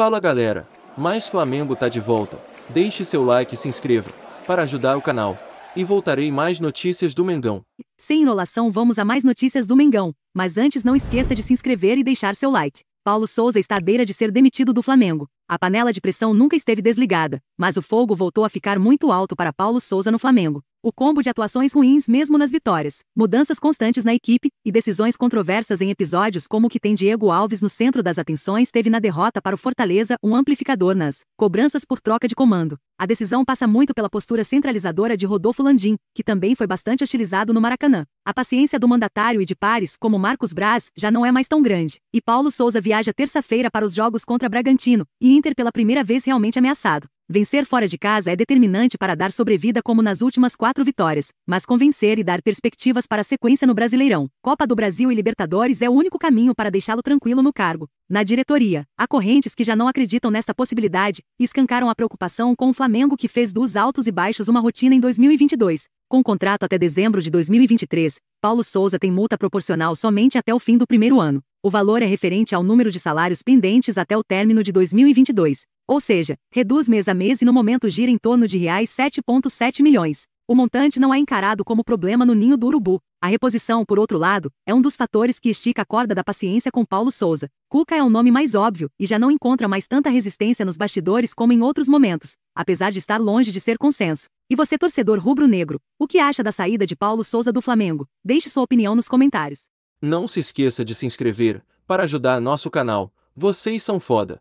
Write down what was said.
Fala galera, mais Flamengo tá de volta. Deixe seu like e se inscreva para ajudar o canal. E voltarei mais notícias do Mengão. Sem enrolação, vamos a mais notícias do Mengão. Mas antes não esqueça de se inscrever e deixar seu like. Paulo Souza está à beira de ser demitido do Flamengo. A panela de pressão nunca esteve desligada, mas o fogo voltou a ficar muito alto para Paulo Souza no Flamengo. O combo de atuações ruins mesmo nas vitórias, mudanças constantes na equipe e decisões controversas em episódios como o que tem Diego Alves no centro das atenções teve na derrota para o Fortaleza um amplificador nas cobranças por troca de comando. A decisão passa muito pela postura centralizadora de Rodolfo Landim, que também foi bastante hostilizado no Maracanã. A paciência do mandatário e de pares como Marcos Braz já não é mais tão grande, e Paulo Souza viaja terça-feira para os jogos contra Bragantino e Inter pela primeira vez realmente ameaçado. Vencer fora de casa é determinante para dar sobrevida como nas últimas quatro vitórias, mas convencer e dar perspectivas para a sequência no Brasileirão, Copa do Brasil e Libertadores é o único caminho para deixá-lo tranquilo no cargo. Na diretoria, há correntes que já não acreditam nesta possibilidade e escancaram a preocupação com o Flamengo que fez dos altos e baixos uma rotina em 2022. Com contrato até dezembro de 2023, Paulo Souza tem multa proporcional somente até o fim do primeiro ano. O valor é referente ao número de salários pendentes até o término de 2022. Ou seja, reduz mês a mês e no momento gira em torno de reais 7,7 milhões. O montante não é encarado como problema no ninho do urubu. A reposição, por outro lado, é um dos fatores que estica a corda da paciência com Paulo Souza. Cuca é o nome mais óbvio e já não encontra mais tanta resistência nos bastidores como em outros momentos, apesar de estar longe de ser consenso. E você, torcedor rubro-negro, o que acha da saída de Paulo Souza do Flamengo? Deixe sua opinião nos comentários. Não se esqueça de se inscrever para ajudar nosso canal. Vocês são foda.